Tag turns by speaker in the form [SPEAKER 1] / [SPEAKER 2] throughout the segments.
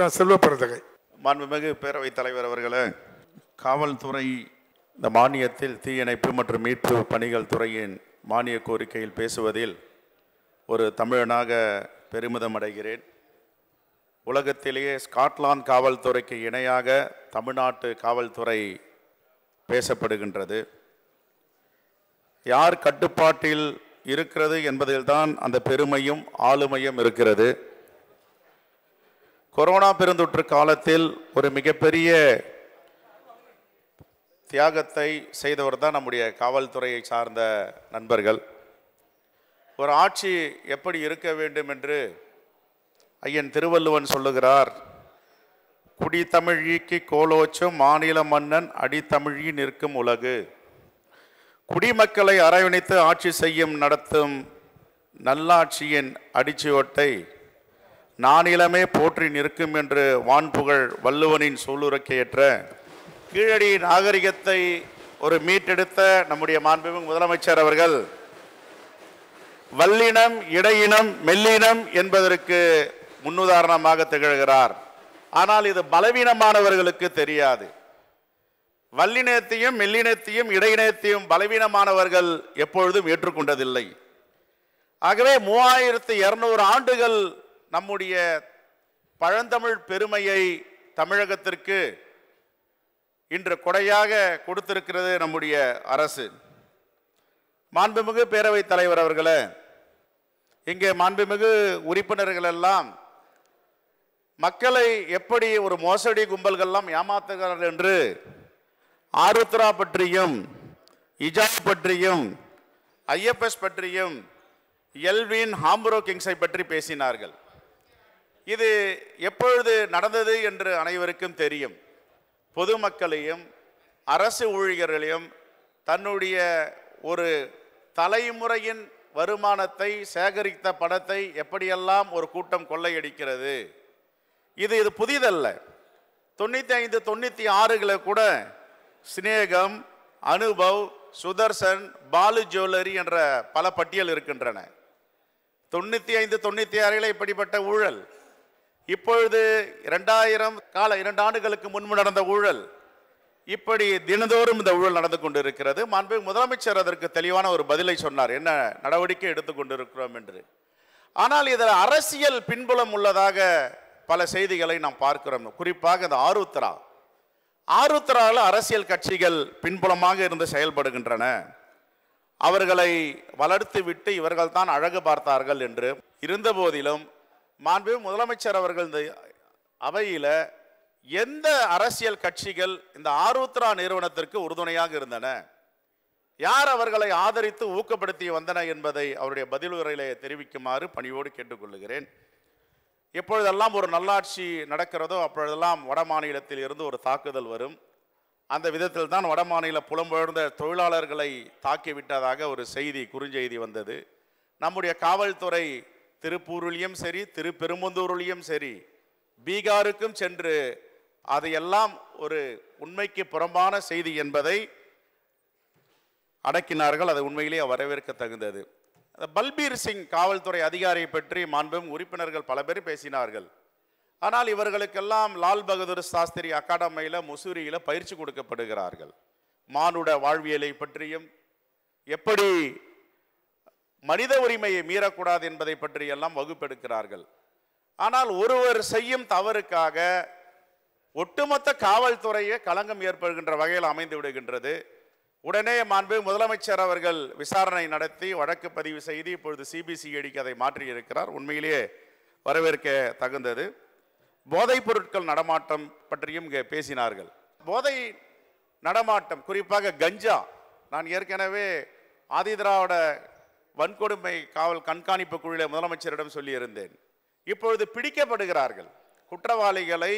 [SPEAKER 1] doctor செல்வ பிறந்தகை மாண்புமிகு பேரவைத் தலைவர் அவர்களே காவல்துறை இந்த மானியத்தில் தீயணைப்பு மற்றும் மீட்பு பணிகள் துறையின் மானிய கோரிக்கையில் பேசுவதில் ஒரு தமிழனாக பெருமிதம் அடைகிறேன் உலகத்திலேயே ஸ்காட்லாந்து காவல்துறைக்கு இணையாக தமிழ்நாட்டு காவல்துறை பேசப்படுகின்றது யார் கட்டுப்பாட்டில் இருக்கிறது என்பதில்தான் அந்த பெருமையும் ஆளுமையும் இருக்கிறது கொரோனா பெருந்தொற்று காலத்தில் ஒரு மிகப்பெரிய தியாகத்தை செய்தவர் தான் நம்முடைய காவல்துறையை சார்ந்த நண்பர்கள் ஒரு ஆட்சி எப்படி இருக்க வேண்டும் என்று ஐயன் திருவள்ளுவன் சொல்லுகிறார் குடித்தமிழிக்கு கோலோச்சும் மாநில மன்னன் அடித்தமிழி நிற்கும் உலகு குடிமக்களை அரவணைத்து ஆட்சி செய்யும் நடத்தும் நல்லாட்சியின் அடிச்சுவட்டை நானிலமே போற்றி நிற்கும் என்று வான்புகழ் வள்ளுவனின் சூளுரைக்கையற்ற கீழடி நாகரிகத்தை ஒரு மீட்டெடுத்த நம்முடைய மாண்புமிகு முதலமைச்சர் அவர்கள் வல்லினம் இடையினம் மெல்லினம் என்பதற்கு முன்னுதாரணமாக திகழ்கிறார் ஆனால் இது பலவீனமானவர்களுக்கு தெரியாது வல்லினத்தையும் மெல்லினத்தையும் இடையினத்தையும் பலவீனமானவர்கள் எப்பொழுதும் ஏற்றுக்கொண்டதில்லை ஆகவே மூவாயிரத்து இரநூறு ஆண்டுகள் நம்முடைய பழந்தமிழ் பெருமையை தமிழகத்திற்கு இன்று கொடையாக கொடுத்திருக்கிறது நம்முடைய அரசு மாண்புமிகு பேரவைத் தலைவர் அவர்களே இங்கே மாண்புமிகு உறுப்பினர்கள் எல்லாம் மக்களை எப்படி ஒரு மோசடி கும்பல்கள்லாம் ஏமாத்துகிறார்கள் என்று ஆருத்ரா பற்றியும் இஜா பற்றியும் ஐஎஃப்எஸ் பற்றியும் எல்வின் ஹாம்புரோ கிங்ஸை பற்றி பேசினார்கள் இது எப்பொழுது நடந்தது என்று அனைவருக்கும் தெரியும் பொதுமக்களையும் அரசு ஊழியர்களையும் தன்னுடைய ஒரு தலைமுறையின் வருமானத்தை சேகரித்த பணத்தை எப்படியெல்லாம் ஒரு கூட்டம் கொள்ளையடிக்கிறது இது இது புதிதல்ல தொண்ணூற்றி ஐந்து தொண்ணூற்றி ஆறுகளை கூட சிநேகம் அனுபவ் சுதர்சன் பாலு ஜுவல்லரி என்ற பல பட்டியல் இருக்கின்றன தொண்ணூற்றி ஐந்து தொண்ணூற்றி ஆறில் இப்படிப்பட்ட ஊழல் இப்பொழுது இரண்டாயிரம் கால இரண்டு ஆண்டுகளுக்கு முன்பு நடந்த ஊழல் இப்படி தினந்தோறும் இந்த ஊழல் நடந்து கொண்டு இருக்கிறது மாண்பு முதலமைச்சர் அதற்கு தெளிவான ஒரு பதிலை சொன்னார் என்ன நடவடிக்கை கொண்டிருக்கிறோம் என்று ஆனால் இதில் அரசியல் பின்புலம் உள்ளதாக பல செய்திகளை நாம் பார்க்கிறோம் குறிப்பாக இந்த ஆருத்ரா ஆருத்ராவில் அரசியல் கட்சிகள் பின்புலமாக இருந்து செயல்படுகின்றன அவர்களை வளர்த்து விட்டு இவர்கள் தான் அழகு பார்த்தார்கள் என்று இருந்தபோதிலும் மாண்பு முதலமைச்சர் அவர்கள் இந்த அவையில் எந்த அரசியல் கட்சிகள் இந்த ஆருத்ரா நிறுவனத்திற்கு உறுதுணையாக இருந்தன யார் அவர்களை ஆதரித்து ஊக்கப்படுத்தி வந்தன என்பதை அவருடைய பதிலுரையிலே தெரிவிக்குமாறு பணியோடு கேட்டுக்கொள்கிறேன் எப்பொழுதெல்லாம் ஒரு நல்லாட்சி நடக்கிறதோ அப்பொழுதெல்லாம் வட மாநிலத்தில் இருந்து ஒரு தாக்குதல் வரும் அந்த விதத்தில் தான் வட மாநில புலம்பெயர்ந்த தொழிலாளர்களை தாக்கிவிட்டதாக ஒரு செய்தி குறுஞ்செய்தி வந்தது நம்முடைய காவல்துறை திருப்பூருலையும் சரி திருப்பெரும்புந்தூரிலையும் சரி பீகாருக்கும் சென்று அதையெல்லாம் ஒரு உண்மைக்கு புறம்பான செய்தி என்பதை அடக்கினார்கள் அது உண்மையிலேயே வரவேற்க தகுந்தது பல்பீர் சிங் காவல்துறை அதிகாரியை பற்றி மாண்பும் உறுப்பினர்கள் பல பேர் பேசினார்கள் ஆனால் இவர்களுக்கெல்லாம் லால் பகதூர் சாஸ்திரி அகாடமியில் முசூரியில் பயிற்சி கொடுக்கப்படுகிறார்கள் மானுட வாழ்வியலை பற்றியும் எப்படி மனித உரிமையை மீறக்கூடாது என்பதை பற்றியெல்லாம் வகுப்பெடுக்கிறார்கள் ஆனால் ஒருவர் செய்யும் தவறுக்காக ஒட்டுமொத்த காவல்துறையே களங்கம் ஏற்படுகின்ற வகையில் அமைந்து விடுகின்றது உடனே மாண்பு முதலமைச்சர் அவர்கள் விசாரணை நடத்தி வழக்கு பதிவு செய்து இப்பொழுது சிபிசிஐடிக்கு அதை மாற்றியிருக்கிறார் உண்மையிலேயே வரவேற்க தகுந்தது போதைப் பொருட்கள் நடமாட்டம் பற்றியும் இங்கே பேசினார்கள் போதை நடமாட்டம் குறிப்பாக கஞ்சா நான் ஏற்கனவே ஆதிதிராவிட வன்கொடுமை காவல் கண்காணிப்பு குழுவில் முதலமைச்சரிடம் சொல்லியிருந்தேன் இப்பொழுது பிடிக்கப்படுகிறார்கள் குற்றவாளிகளை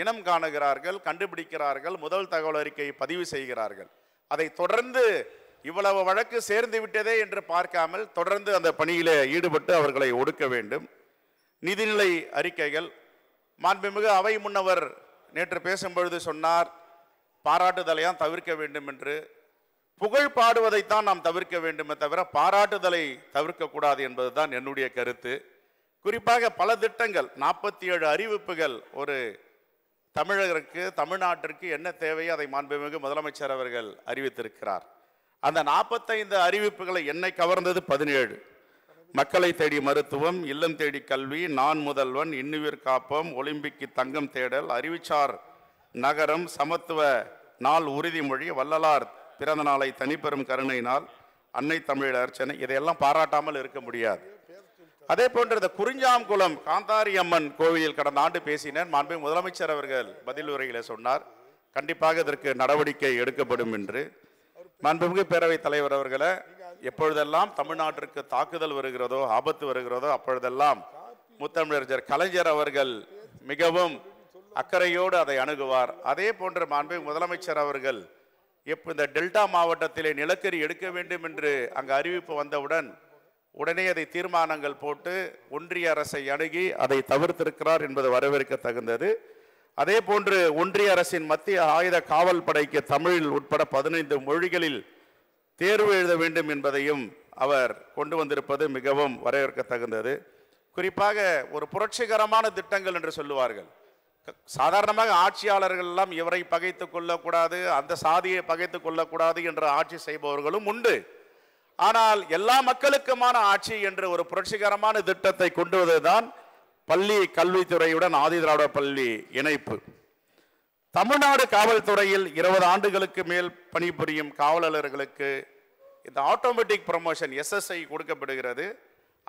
[SPEAKER 1] இனம் காணுகிறார்கள் கண்டுபிடிக்கிறார்கள் முதல் தகவல் அறிக்கையை பதிவு செய்கிறார்கள் அதை தொடர்ந்து இவ்வளவு வழக்கு சேர்ந்து விட்டதே என்று பார்க்காமல் தொடர்ந்து அந்த பணியில் ஈடுபட்டு அவர்களை ஒடுக்க வேண்டும் நிதிநிலை அறிக்கைகள் மாண்புமிகு அவை முன்னவர் நேற்று பேசும்பொழுது சொன்னார் பாராட்டுதலையாம் தவிர்க்க வேண்டும் என்று புகழ் பாடுவதைத்தான் நாம் தவிர்க்க வேண்டுமே தவிர பாராட்டுதலை தவிர்க்கக்கூடாது என்பது தான் என்னுடைய கருத்து குறிப்பாக பல திட்டங்கள் நாற்பத்தி ஏழு அறிவிப்புகள் ஒரு தமிழருக்கு தமிழ்நாட்டிற்கு என்ன தேவையோ அதை மாண்புமிகு முதலமைச்சர் அவர்கள் அறிவித்திருக்கிறார் அந்த நாற்பத்தைந்து அறிவிப்புகளை என்னை கவர்ந்தது பதினேழு மக்களை தேடி மருத்துவம் இல்லம் தேடி கல்வி நான் முதல்வன் இன்னுயிர் காப்பம் ஒலிம்பிக்கு தங்கம் தேடல் அறிவிச்சார் நகரம் சமத்துவ நாள் உறுதிமொழி வள்ளலார் பிறந்த நாளை தனிப்பெரும் கருணையினால் அன்னை தமிழ் அர்ச்சனை இதையெல்லாம் பாராட்டாமல் இருக்க முடியாது அதே போன்ற இந்த குறிஞ்சாங்குளம் காந்தாரி அம்மன் கோவிலில் கடந்த ஆண்டு பேசினேன் மாண்பு முதலமைச்சர் அவர்கள் பதில் உரையில் சொன்னார் கண்டிப்பாக இதற்கு நடவடிக்கை எடுக்கப்படும் என்று மாண்புமிகு பேரவைத் தலைவர் அவர்களை எப்பொழுதெல்லாம் தமிழ்நாட்டிற்கு தாக்குதல் வருகிறதோ ஆபத்து வருகிறதோ அப்பொழுதெல்லாம் முத்தமிழர் கலைஞர் அவர்கள் மிகவும் அக்கறையோடு அதை அணுகுவார் அதே போன்று மாண்பு முதலமைச்சர் அவர்கள் இப்போ இந்த டெல்டா மாவட்டத்திலே நிலக்கரி எடுக்க வேண்டும் என்று அங்கு அறிவிப்பு வந்தவுடன் உடனே அதை தீர்மானங்கள் போட்டு ஒன்றிய அரசை அணுகி அதை தவிர்த்திருக்கிறார் என்பது வரவேற்க தகுந்தது அதே போன்று ஒன்றிய அரசின் மத்திய ஆயுத காவல் படைக்கு தமிழில் உட்பட பதினைந்து மொழிகளில் தேர்வு எழுத வேண்டும் என்பதையும் அவர் கொண்டு வந்திருப்பது மிகவும் வரவேற்க தகுந்தது குறிப்பாக ஒரு புரட்சிகரமான திட்டங்கள் என்று சொல்லுவார்கள் சாதாரணமாக ஆட்சியாளர்கள் எல்லாம் இவரை பகைத்து கொள்ளக்கூடாது அந்த சாதியை பகைத்து கொள்ளக்கூடாது என்று ஆட்சி செய்பவர்களும் உண்டு ஆனால் எல்லா மக்களுக்குமான ஆட்சி என்று ஒரு புரட்சிகரமான திட்டத்தை கொண்டு வந்ததுதான் பள்ளி கல்வித்துறையுடன் ஆதி திராவிட பள்ளி இணைப்பு தமிழ்நாடு காவல்துறையில் இருபது ஆண்டுகளுக்கு மேல் பணிபுரியும் காவலர்களுக்கு இந்த ஆட்டோமேட்டிக் ப்ரமோஷன் எஸ்எஸ்ஐ கொடுக்கப்படுகிறது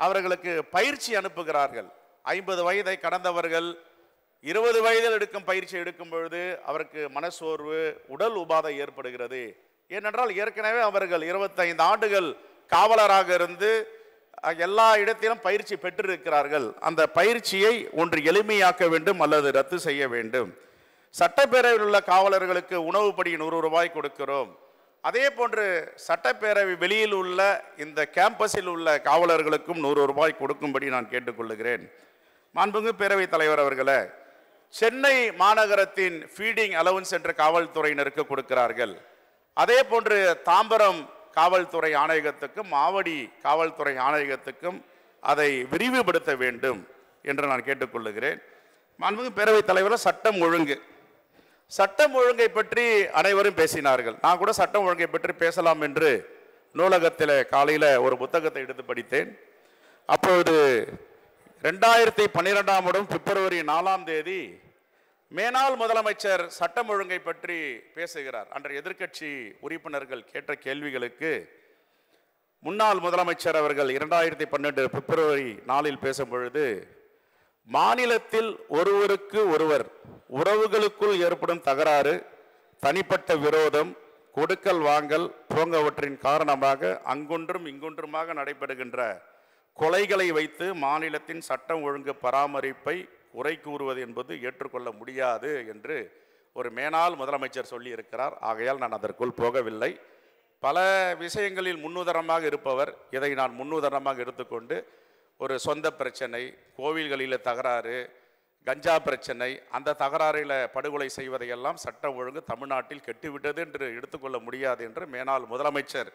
[SPEAKER 1] அவர்களுக்கு பயிற்சி அனுப்புகிறார்கள் ஐம்பது வயதை கடந்தவர்கள் இருபது வயதில் எடுக்கும் பயிற்சி எடுக்கும் பொழுது அவருக்கு மனசோர்வு உடல் உபாதை ஏற்படுகிறது ஏனென்றால் ஏற்கனவே அவர்கள் இருபத்தைந்து ஆண்டுகள் காவலராக இருந்து எல்லா இடத்திலும் பயிற்சி பெற்றிருக்கிறார்கள் அந்த பயிற்சியை ஒன்று எளிமையாக்க வேண்டும் அல்லது ரத்து செய்ய வேண்டும் சட்டப்பேரவையில் உள்ள காவலர்களுக்கு உணவு படி நூறு ரூபாய் கொடுக்கிறோம் அதே போன்று சட்டப்பேரவை வெளியில் உள்ள இந்த கேம்பஸில் உள்ள காவலர்களுக்கும் நூறு ரூபாய் கொடுக்கும்படி நான் கேட்டுக்கொள்கிறேன் மாண்புங்கு பேரவைத் தலைவர் அவர்களை சென்னை மாநகரத்தின் ஃபீடிங் அலவன்ஸ் என்ற காவல்துறையினருக்கு கொடுக்கிறார்கள் அதே போன்று தாம்பரம் காவல்துறை ஆணையகத்துக்கும் மாவடி காவல்துறை ஆணையகத்துக்கும் அதை விரிவுபடுத்த வேண்டும் என்று நான் கேட்டுக்கொள்ளுகிறேன் மாண்புமிகு பேரவைத் தலைவர் சட்டம் ஒழுங்கு சட்டம் ஒழுங்கை பற்றி அனைவரும் பேசினார்கள் நான் கூட சட்டம் ஒழுங்கை பற்றி பேசலாம் என்று நூலகத்தில் காலையில் ஒரு புத்தகத்தை எடுத்து படித்தேன் அப்பொழுது ரெண்டாயிரத்தி பன்னிரெண்டாம் ஆண்டும் பிப்ரவரி நாலாம் தேதி மேனால் முதலமைச்சர் சட்டம் ஒழுங்கை பற்றி பேசுகிறார் அன்றைய எதிர்க்கட்சி உறுப்பினர்கள் கேட்ட கேள்விகளுக்கு முன்னாள் முதலமைச்சர் அவர்கள் இரண்டாயிரத்தி பன்னெண்டு பிப்ரவரி நாளில் பேசும் பொழுது மாநிலத்தில் ஒருவருக்கு ஒருவர் உறவுகளுக்குள் ஏற்படும் தகராறு தனிப்பட்ட விரோதம் கொடுக்கல் வாங்கல் போங்கவற்றின் காரணமாக அங்கொன்றும் இங்கொன்றுமாக நடைபெறுகின்ற கொலைகளை வைத்து மாநிலத்தின் சட்டம் ஒழுங்கு பராமரிப்பை குறை கூறுவது என்பது ஏற்றுக்கொள்ள முடியாது என்று ஒரு மேனால் முதலமைச்சர் சொல்லியிருக்கிறார் ஆகையால் நான் அதற்குள் போகவில்லை பல விஷயங்களில் முன்னுதாரணமாக இருப்பவர் இதை நான் முன்னுதாரணமாக எடுத்துக்கொண்டு ஒரு சொந்த பிரச்சனை கோவில்களில் தகராறு கஞ்சா பிரச்சனை அந்த தகராறில் படுகொலை செய்வதையெல்லாம் சட்டம் ஒழுங்கு தமிழ்நாட்டில் கெட்டுவிட்டது என்று எடுத்துக்கொள்ள முடியாது என்று மேனால் முதலமைச்சர்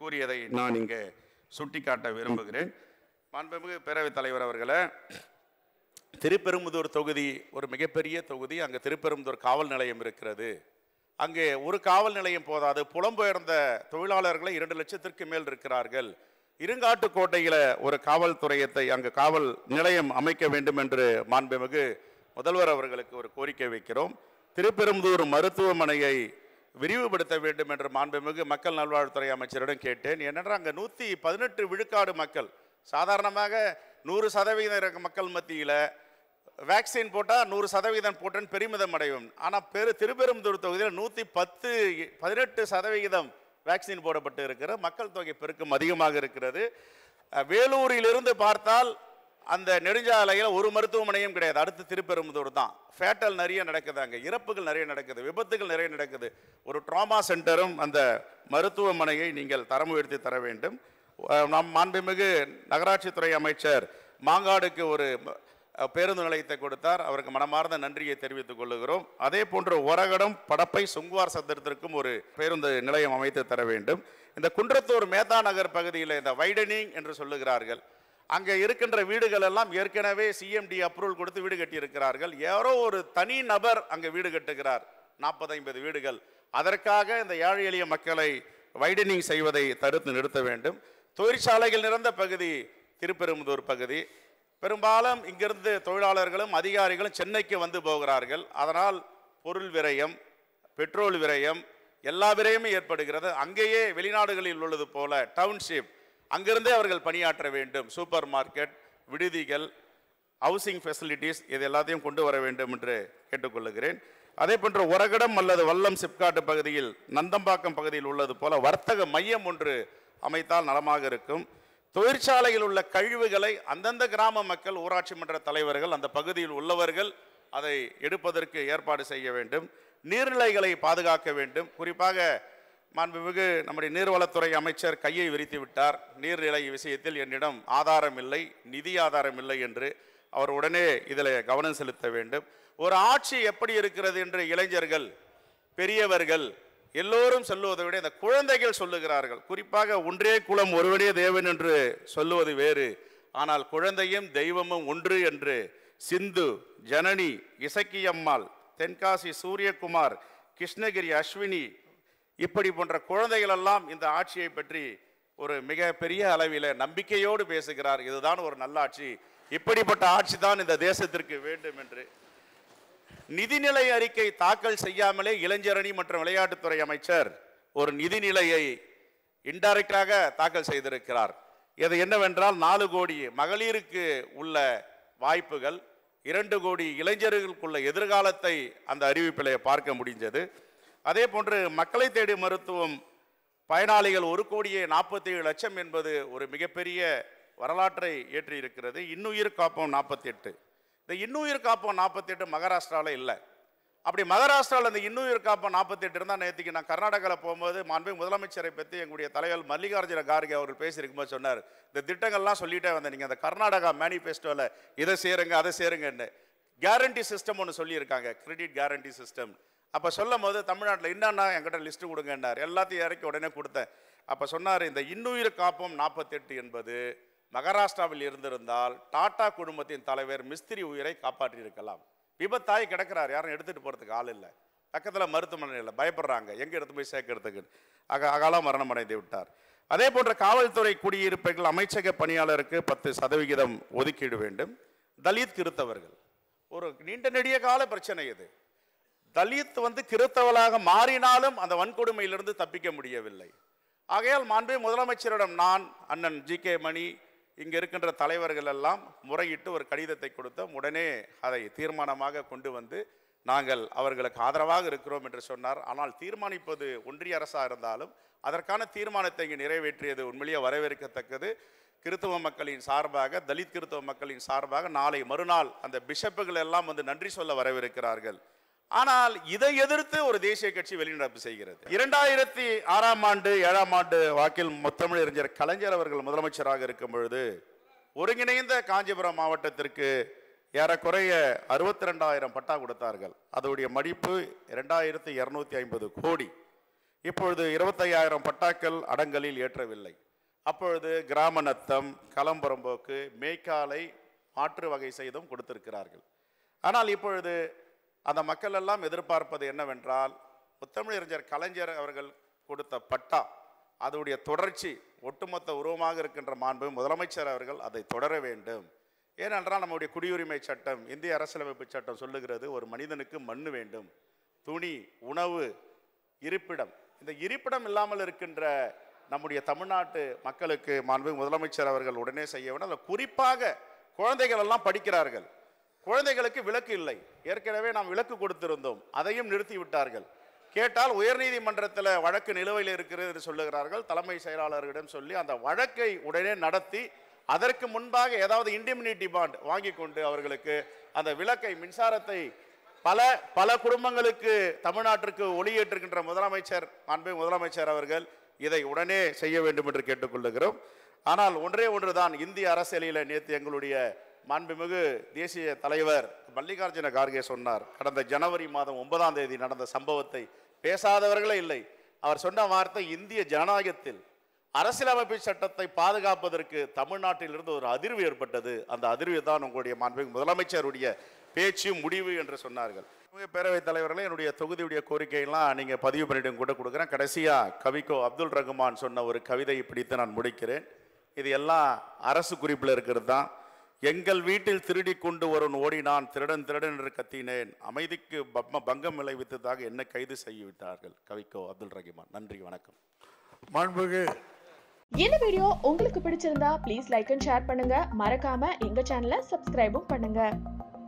[SPEAKER 1] கூறியதை நான் இங்கே சுட்டிக்காட்ட விரும்புகிறேன் மாண்புமிகு பேரவைத் தலைவர் அவர்களை திருப்பெரும்புதூர் தொகுதி ஒரு மிகப்பெரிய தொகுதி அங்கே திருப்பெரும்புதூர் காவல் நிலையம் இருக்கிறது அங்கே ஒரு காவல் நிலையம் போதாது புலம்பெயர்ந்த தொழிலாளர்களை இரண்டு லட்சத்திற்கு மேல் இருக்கிறார்கள் இருங்காட்டுக்கோட்டையில் ஒரு காவல்துறையத்தை அங்கு காவல் நிலையம் அமைக்க வேண்டும் என்று மாண்புமிகு முதல்வர் அவர்களுக்கு ஒரு கோரிக்கை வைக்கிறோம் திருப்பெரும்புதூர் மருத்துவமனையை விரிவுபடுத்த வேண்டும் என்று மாண்புமிகு மக்கள் நல்வாழ்வுத்துறை அமைச்சரிடம் கேட்டேன் ஏனென்றால் அங்கே நூற்றி பதினெட்டு விழுக்காடு மக்கள் சாதாரணமாக நூறு சதவீதம் இருக்க மக்கள் மத்தியில் வேக்சின் போட்டால் நூறு சதவீதம் போட்டேன்னு பெருமிதம் அடையும் ஆனால் பெரு திருப்பெரும்புதூர் தொகுதியில் நூற்றி பத்து பதினெட்டு சதவிகிதம் வேக்சின் போடப்பட்டு இருக்கிற மக்கள் தொகை பெருக்கம் அதிகமாக இருக்கிறது வேலூரிலிருந்து பார்த்தால் அந்த நெடுஞ்சாலையில் ஒரு மருத்துவமனையும் கிடையாது அடுத்து திருப்பெரும்புதூர் தான் ஃபேட்டல் நிறைய நடக்குது அங்கே இறப்புகள் நிறைய நடக்குது விபத்துகள் நிறைய நடக்குது ஒரு ட்ராமா சென்டரும் அந்த மருத்துவமனையை நீங்கள் தரம் உயர்த்தி தர வேண்டும் நம் மாண்புமிகு நகராட்சித்துறை அமைச்சர் மாங்காடுக்கு ஒரு பேருந்து நிலையத்தை கொடுத்தார் அவருக்கு மனமார்ந்த நன்றியை தெரிவித்துக் கொள்ளுகிறோம் அதே போன்று உரகடம் படப்பை சுங்குவார் சத்திரத்திற்கும் ஒரு பேருந்து நிலையம் அமைத்து தர வேண்டும் இந்த குன்றத்தூர் மேதா நகர் பகுதியில் இந்த வைடனிங் என்று சொல்லுகிறார்கள் அங்கே இருக்கின்ற வீடுகள் எல்லாம் ஏற்கனவே சிஎம்டி அப்ரூவல் கொடுத்து வீடு கட்டியிருக்கிறார்கள் யாரோ ஒரு தனி நபர் அங்கே வீடு கட்டுகிறார் நாற்பது ஐம்பது வீடுகள் அதற்காக இந்த ஏழை எளிய மக்களை வைடனிங் செய்வதை தடுத்து நிறுத்த வேண்டும் தொழிற்சாலைகள் நிறந்த பகுதி திருப்பெரும்புதூர் பகுதி பெரும்பாலும் இங்கிருந்து தொழிலாளர்களும் அதிகாரிகளும் சென்னைக்கு வந்து போகிறார்கள் அதனால் பொருள் விரயம் பெட்ரோல் விரயம் எல்லா விரயமும் ஏற்படுகிறது அங்கேயே வெளிநாடுகளில் உள்ளது போல டவுன்ஷிப் அங்கிருந்தே அவர்கள் பணியாற்ற வேண்டும் சூப்பர் மார்க்கெட் விடுதிகள் ஹவுசிங் ஃபெசிலிட்டிஸ் இது எல்லாத்தையும் கொண்டு வர வேண்டும் என்று கேட்டுக்கொள்ளுகிறேன் அதே போன்று உரகடம் அல்லது வல்லம் சிப்காட்டு பகுதியில் நந்தம்பாக்கம் பகுதியில் உள்ளது போல வர்த்தக மையம் ஒன்று அமைத்தால் நலமாக இருக்கும் தொழிற்சாலையில் உள்ள கழிவுகளை அந்தந்த கிராம மக்கள் ஊராட்சி மன்ற தலைவர்கள் அந்த பகுதியில் உள்ளவர்கள் அதை எடுப்பதற்கு ஏற்பாடு செய்ய வேண்டும் நீர்நிலைகளை பாதுகாக்க வேண்டும் குறிப்பாக மாண்புமிகு நம்முடைய நீர்வளத்துறை அமைச்சர் கையை விரித்து விட்டார் நீர்நிலை விஷயத்தில் என்னிடம் ஆதாரம் இல்லை நிதி ஆதாரம் இல்லை என்று அவர் உடனே இதில் கவனம் செலுத்த வேண்டும் ஒரு ஆட்சி எப்படி இருக்கிறது என்று இளைஞர்கள் பெரியவர்கள் எல்லோரும் சொல்லுவதை விட இந்த குழந்தைகள் சொல்லுகிறார்கள் குறிப்பாக ஒன்றே குலம் ஒருவனே தேவன் என்று சொல்லுவது வேறு ஆனால் குழந்தையும் தெய்வமும் ஒன்று என்று சிந்து ஜனனி இசக்கியம்மாள் தென்காசி சூரியகுமார் கிருஷ்ணகிரி அஸ்வினி இப்படி போன்ற குழந்தைகளெல்லாம் இந்த ஆட்சியை பற்றி ஒரு மிக பெரிய அளவில் நம்பிக்கையோடு பேசுகிறார் இதுதான் ஒரு நல்ல ஆட்சி இப்படிப்பட்ட ஆட்சி தான் இந்த தேசத்திற்கு வேண்டும் என்று நிதிநிலை அறிக்கை தாக்கல் செய்யாமலே இளைஞரணி மற்றும் விளையாட்டுத்துறை அமைச்சர் ஒரு நிதிநிலையை இன்டைரக்டாக தாக்கல் செய்திருக்கிறார் இது என்னவென்றால் நாலு கோடி மகளிருக்கு உள்ள வாய்ப்புகள் இரண்டு கோடி இளைஞர்களுக்குள்ள எதிர்காலத்தை அந்த அறிவிப்பில் பார்க்க முடிஞ்சது அதே போன்று மக்களை தேடி மருத்துவம் பயனாளிகள் ஒரு கோடியே நாற்பத்தி ஏழு லட்சம் என்பது ஒரு மிகப்பெரிய வரலாற்றை ஏற்றியிருக்கிறது இன்னுயிர் காப்போம் நாற்பத்தி எட்டு இந்த இன்னுயிர் காப்பம் நாற்பத்தெட்டு மகாராஷ்டிராவில் இல்லை அப்படி மகாராஷ்டிராவில் இந்த இன்னுயிர் காப்பம் நாற்பத்தெட்டு இருந்தால் நேற்றுக்கு நான் கர்நாடகாவில் போகும்போது மாண்பு முதலமைச்சரை பற்றி எங்களுடைய தலைவர் மல்லிகார்ஜுன கார்கே அவர்கள் பேசியிருக்கும்போது சொன்னார் இந்த திட்டங்கள்லாம் சொல்லிட்டே வந்தேன் நீங்கள் அந்த கர்நாடகா மேனிஃபெஸ்டோவில் இதை சேருங்க அதை சேருங்கன்னு கேரண்டி சிஸ்டம் ஒன்று சொல்லியிருக்காங்க கிரெடிட் கேரண்டி சிஸ்டம் அப்போ சொல்லும் போது தமிழ்நாட்டில் என்னென்னா என்கிட்ட லிஸ்ட்டு கொடுங்கன்னார் எல்லாத்தையும் இறக்கி உடனே கொடுத்தேன் அப்போ சொன்னார் இந்த இன்னுயிர் காப்பம் நாற்பத்தெட்டு என்பது மகாராஷ்டிராவில் இருந்திருந்தால் டாடா குடும்பத்தின் தலைவர் மிஸ்திரி உயிரை காப்பாற்றியிருக்கலாம் விபத்தாய் கிடக்கிறார் யாரும் எடுத்துகிட்டு போகிறதுக்கு ஆள் இல்லை பக்கத்தில் மருத்துவமனை இல்லை பயப்படுறாங்க எங்கே எடுத்து போய் சேர்க்கறதுக்கு அக அகால மரணம் அடைந்து விட்டார் அதே போன்ற காவல்துறை குடியிருப்புகள் அமைச்சக பணியாளருக்கு பத்து சதவிகிதம் ஒதுக்கீடு வேண்டும் தலித் கிறித்தவர்கள் ஒரு நீண்ட நெடிய கால பிரச்சனை இது தலித் வந்து கிறித்தவளாக மாறினாலும் அந்த வன்கொடுமையிலிருந்து தப்பிக்க முடியவில்லை ஆகையால் மாண்பே முதலமைச்சரிடம் நான் அண்ணன் ஜி கே மணி இங்கே இருக்கின்ற தலைவர்கள் எல்லாம் முறையிட்டு ஒரு கடிதத்தை கொடுத்தோம் உடனே அதை தீர்மானமாக கொண்டு வந்து நாங்கள் அவர்களுக்கு ஆதரவாக இருக்கிறோம் என்று சொன்னார் ஆனால் தீர்மானிப்பது ஒன்றிய அரசாக இருந்தாலும் அதற்கான தீர்மானத்தை இங்கே நிறைவேற்றியது உண்மையிலேயே வரவேற்கத்தக்கது கிறித்துவ மக்களின் சார்பாக தலித் கிறித்துவ மக்களின் சார்பாக நாளை மறுநாள் அந்த பிஷப்புகள் எல்லாம் வந்து நன்றி சொல்ல வரவிருக்கிறார்கள் ஆனால் இதை எதிர்த்து ஒரு தேசிய கட்சி வெளிநடப்பு செய்கிறது இரண்டாயிரத்தி ஆறாம் ஆண்டு ஏழாம் ஆண்டு வாக்கில் முத்தமிழ் அறிஞர் கலைஞர் அவர்கள் முதலமைச்சராக இருக்கும் பொழுது ஒருங்கிணைந்த காஞ்சிபுரம் மாவட்டத்திற்கு ஏறக்குறைய அறுபத்தி ரெண்டாயிரம் பட்டா கொடுத்தார்கள் அதோடைய மடிப்பு இரண்டாயிரத்தி இரநூத்தி ஐம்பது கோடி இப்பொழுது இருபத்தையாயிரம் பட்டாக்கள் அடங்கலில் ஏற்றவில்லை அப்பொழுது கிராம நத்தம் களம்புறம்போக்கு மேய்க்காலை மாற்று வகை செய்தும் கொடுத்திருக்கிறார்கள் ஆனால் இப்பொழுது அந்த மக்கள் எல்லாம் எதிர்பார்ப்பது என்னவென்றால் முத்தமிழறிஞர் கலைஞர் அவர்கள் கொடுத்த பட்டா அதனுடைய தொடர்ச்சி ஒட்டுமொத்த உருவமாக இருக்கின்ற மாண்பு முதலமைச்சர் அவர்கள் அதை தொடர வேண்டும் ஏனென்றால் நம்முடைய குடியுரிமை சட்டம் இந்திய அரசியலமைப்பு சட்டம் சொல்லுகிறது ஒரு மனிதனுக்கு மண் வேண்டும் துணி உணவு இருப்பிடம் இந்த இருப்பிடம் இல்லாமல் இருக்கின்ற நம்முடைய தமிழ்நாட்டு மக்களுக்கு மாண்பு முதலமைச்சர் அவர்கள் உடனே செய்ய வேண்டும் அதில் குறிப்பாக குழந்தைகள் எல்லாம் படிக்கிறார்கள் குழந்தைகளுக்கு விளக்கு இல்லை ஏற்கனவே நாம் விளக்கு கொடுத்திருந்தோம் அதையும் நிறுத்திவிட்டார்கள் கேட்டால் உயர்நீதிமன்றத்தில் வழக்கு நிலுவையில் இருக்கிறது என்று சொல்லுகிறார்கள் தலைமை செயலாளர்களிடம் சொல்லி அந்த வழக்கை உடனே நடத்தி அதற்கு முன்பாக ஏதாவது இண்டிமினிட்டி பாண்ட் வாங்கி கொண்டு அவர்களுக்கு அந்த விளக்கை மின்சாரத்தை பல பல குடும்பங்களுக்கு தமிழ்நாட்டிற்கு ஒளியேற்றுகின்ற முதலமைச்சர் அன்பு முதலமைச்சர் அவர்கள் இதை உடனே செய்ய வேண்டும் என்று கேட்டுக்கொள்ளுகிறோம் ஆனால் ஒன்றே ஒன்றுதான் இந்திய அரசியலில் நேற்று எங்களுடைய மாண்புமிகு தேசிய தலைவர் மல்லிகார்ஜுன கார்கே சொன்னார் கடந்த ஜனவரி மாதம் ஒன்பதாம் தேதி நடந்த சம்பவத்தை பேசாதவர்களே இல்லை அவர் சொன்ன வார்த்தை இந்திய ஜனநாயகத்தில் அரசியலமைப்பு சட்டத்தை பாதுகாப்பதற்கு தமிழ்நாட்டிலிருந்து ஒரு அதிர்வு ஏற்பட்டது அந்த அதிர்வு தான் உங்களுடைய மாண்புமிகு முதலமைச்சருடைய பேச்சு முடிவு என்று சொன்னார்கள் பேரவைத் தலைவர்களே என்னுடைய தொகுதியுடைய கோரிக்கையெல்லாம் நீங்கள் பதிவு பண்ணிடும் கூட கொடுக்குறேன் கடைசியாக கவிக்கோ அப்துல் ரகுமான் சொன்ன ஒரு கவிதையை பிடித்து நான் முடிக்கிறேன் இது எல்லாம் அரசு குறிப்பில் இருக்கிறது தான் எங்கள் வீட்டில் திருடி கொண்டு ஒருவன் ஓடினான் திருடன் திருடன் என்று கத்தினேன் அமைதிக்கு பம்ம பங்கம் விளைவித்ததாக என்ன கைது செய்யவிட்டார்கள் கவிக்கோ அப்துல் ரஹிமான் நன்றி வணக்கம் மாண்புகு இந்த வீடியோ உங்களுக்கு பிடிச்சிருந்தா ப்ளீஸ் லைக் அண்ட் ஷேர் பண்ணுங்க மறக்காம எங்க சேனலை சப்ஸ்கிரைபும் பண்ணுங்க